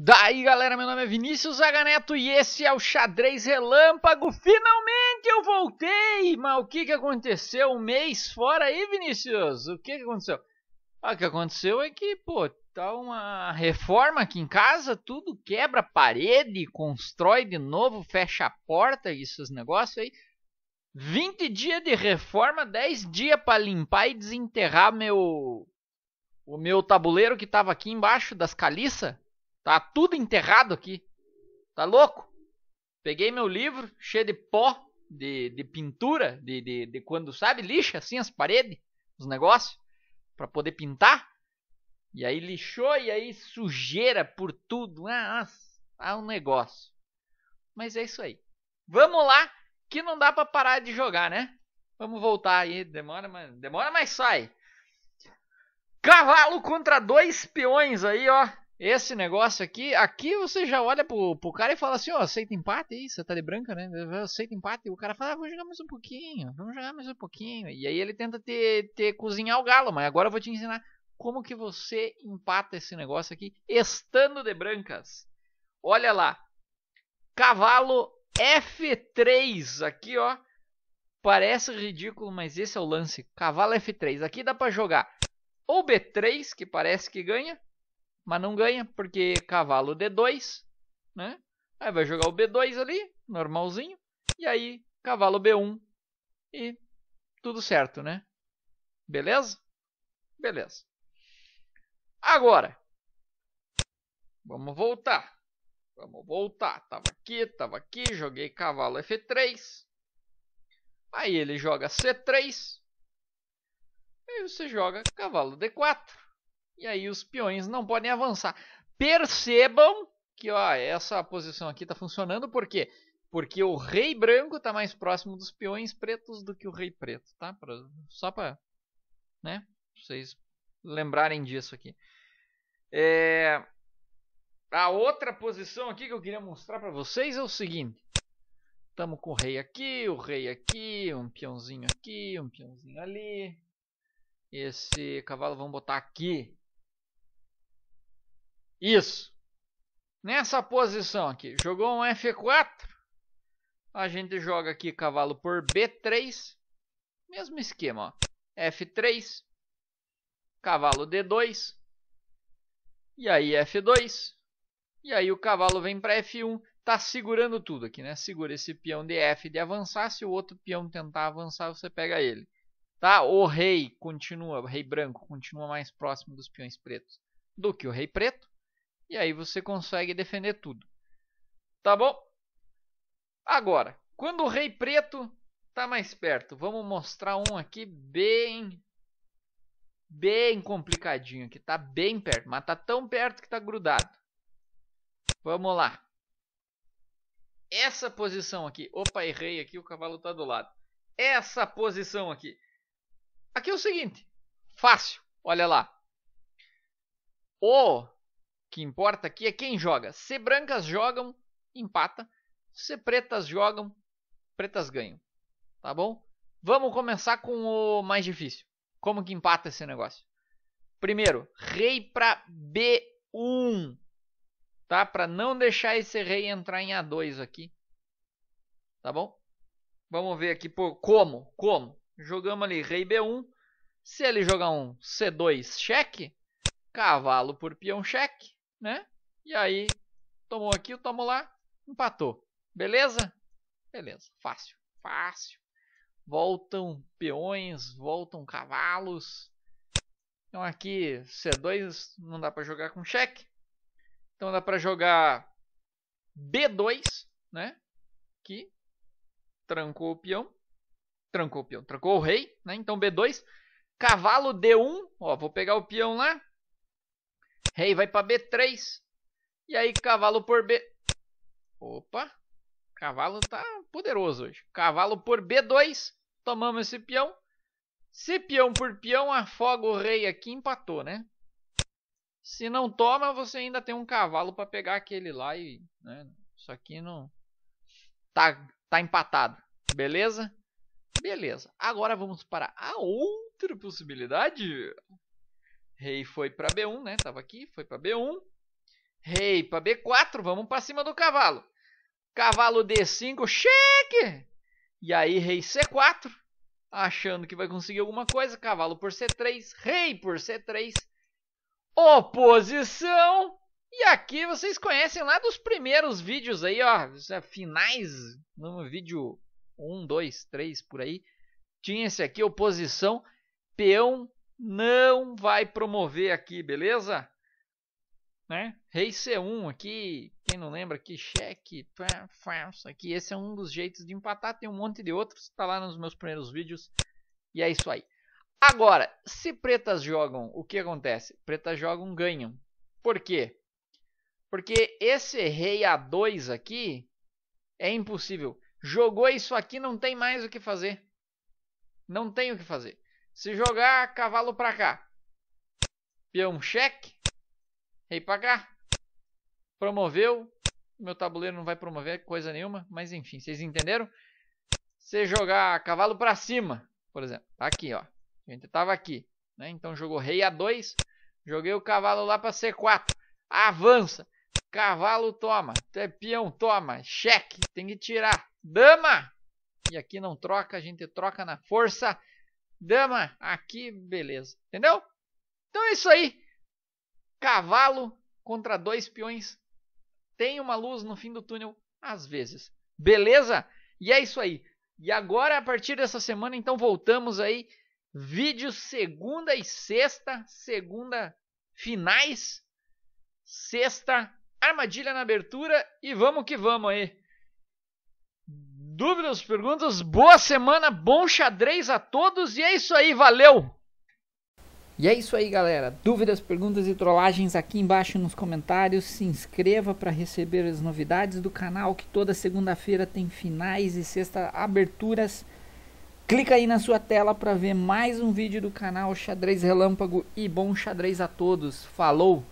Daí galera, meu nome é Vinícius Zaganeto e esse é o Xadrez Relâmpago. Finalmente eu voltei! Mas o que, que aconteceu? Um mês fora aí, Vinícius? O que, que aconteceu? Ah, o que aconteceu é que, pô, tá uma reforma aqui em casa, tudo quebra parede, constrói de novo, fecha a porta e esses negócios aí. 20 dias de reforma, 10 dias para limpar e desenterrar meu o meu tabuleiro que tava aqui embaixo das caliças Tá tudo enterrado aqui. Tá louco? Peguei meu livro cheio de pó, de, de pintura, de, de, de quando, sabe, lixa assim as paredes, os negócios, para poder pintar. E aí lixou e aí sujeira por tudo. Ah, ah, um negócio. Mas é isso aí. Vamos lá, que não dá para parar de jogar, né? Vamos voltar aí, demora, mas demora, mas sai. Cavalo contra dois peões aí, ó. Esse negócio aqui, aqui você já olha pro, pro cara e fala assim, ó, oh, aceita empate aí, é você tá de branca, né? Aceita empate. E o cara fala, ah, vou jogar mais um pouquinho, vamos jogar mais um pouquinho. E aí ele tenta te, te cozinhar o galo, mas agora eu vou te ensinar como que você empata esse negócio aqui, estando de brancas. Olha lá, cavalo F3, aqui ó, parece ridículo, mas esse é o lance, cavalo F3. Aqui dá pra jogar ou B3, que parece que ganha, mas não ganha, porque cavalo D2, né? Aí vai jogar o B2 ali, normalzinho, e aí cavalo B1 e tudo certo, né? Beleza? Beleza. Agora, vamos voltar. Vamos voltar. Tava aqui, tava aqui, joguei cavalo F3. Aí ele joga C3. Aí você joga cavalo D4. E aí os peões não podem avançar. Percebam que ó, essa posição aqui está funcionando por quê? Porque o rei branco está mais próximo dos peões pretos do que o rei preto, tá? Pra, só para né, vocês lembrarem disso aqui. É... A outra posição aqui que eu queria mostrar para vocês é o seguinte. Estamos com o rei aqui, o rei aqui, um peãozinho aqui, um peãozinho ali. Esse cavalo vamos botar aqui. Isso. Nessa posição aqui, jogou um F4, a gente joga aqui cavalo por B3, mesmo esquema, ó. F3, cavalo D2, e aí F2, e aí o cavalo vem para F1, tá segurando tudo aqui, né? Segura esse peão de F de avançar, se o outro peão tentar avançar, você pega ele. Tá? O rei continua, o rei branco continua mais próximo dos peões pretos do que o rei preto. E aí você consegue defender tudo. Tá bom? Agora, quando o rei preto tá mais perto, vamos mostrar um aqui bem bem complicadinho, que tá bem perto, mas tá tão perto que tá grudado. Vamos lá. Essa posição aqui, opa, errei aqui, o cavalo tá do lado. Essa posição aqui. Aqui é o seguinte, fácil, olha lá. O que importa aqui é quem joga. Se brancas jogam, empata. Se pretas jogam, pretas ganham. Tá bom? Vamos começar com o mais difícil. Como que empata esse negócio? Primeiro, rei para B1. Tá? Para não deixar esse rei entrar em A2 aqui. Tá bom? Vamos ver aqui por como, como. Jogamos ali rei B1. Se ele jogar um C2 cheque, cavalo por peão cheque, né? E aí, tomou aqui, tomou lá, empatou. Beleza? Beleza, fácil, fácil. Voltam peões, voltam cavalos. Então aqui C2 não dá para jogar com cheque. Então dá para jogar B2, né? Que trancou o peão. Trancou o peão, trancou o rei, né? Então B2, cavalo D1, ó, vou pegar o peão lá, Rei vai para B3. E aí, cavalo por B. Opa! Cavalo tá poderoso hoje. Cavalo por B2. Tomamos esse peão. Se peão por peão, afoga o rei aqui empatou, né? Se não toma, você ainda tem um cavalo para pegar aquele lá e. Né? Isso aqui não. Tá, tá empatado. Beleza? Beleza. Agora vamos para a outra possibilidade. Rei foi para B1, né? Tava aqui, foi para B1. Rei para B4, vamos para cima do cavalo. Cavalo D5, cheque! E aí rei C4, achando que vai conseguir alguma coisa, cavalo por C3, rei por C3. Oposição! E aqui vocês conhecem lá dos primeiros vídeos aí, ó, é finais, no vídeo 1, 2, 3 por aí. Tinha esse aqui, oposição, peão não vai promover aqui, beleza? Né? Rei C1 aqui, quem não lembra aqui, cheque, falso aqui. Esse é um dos jeitos de empatar, tem um monte de outros, tá lá nos meus primeiros vídeos. E é isso aí. Agora, se pretas jogam, o que acontece? Pretas jogam, ganham. Por quê? Porque esse rei A2 aqui é impossível. Jogou isso aqui, não tem mais o que fazer. Não tem o que fazer. Se jogar, cavalo pra cá. Peão cheque. Rei pra cá. Promoveu. Meu tabuleiro não vai promover coisa nenhuma, mas enfim, vocês entenderam? Se jogar cavalo pra cima, por exemplo, tá aqui, ó. A gente tava aqui, né? Então jogou rei a 2, joguei o cavalo lá pra C4. Avança. Cavalo toma, peão toma, cheque, tem que tirar. Dama! E aqui não troca, a gente troca na força dama aqui, beleza. Entendeu? Então é isso aí. Cavalo contra dois peões. Tem uma luz no fim do túnel, às vezes. Beleza? E é isso aí. E agora, a partir dessa semana, então voltamos aí. Vídeo segunda e sexta. Segunda, finais. Sexta, armadilha na abertura. E vamos que vamos aí dúvidas, perguntas, boa semana, bom xadrez a todos e é isso aí, valeu! E é isso aí, galera. Dúvidas, perguntas e trollagens aqui embaixo nos comentários. Se inscreva para receber as novidades do canal, que toda segunda-feira tem finais e sexta aberturas. Clica aí na sua tela para ver mais um vídeo do canal Xadrez Relâmpago e bom xadrez a todos. Falou!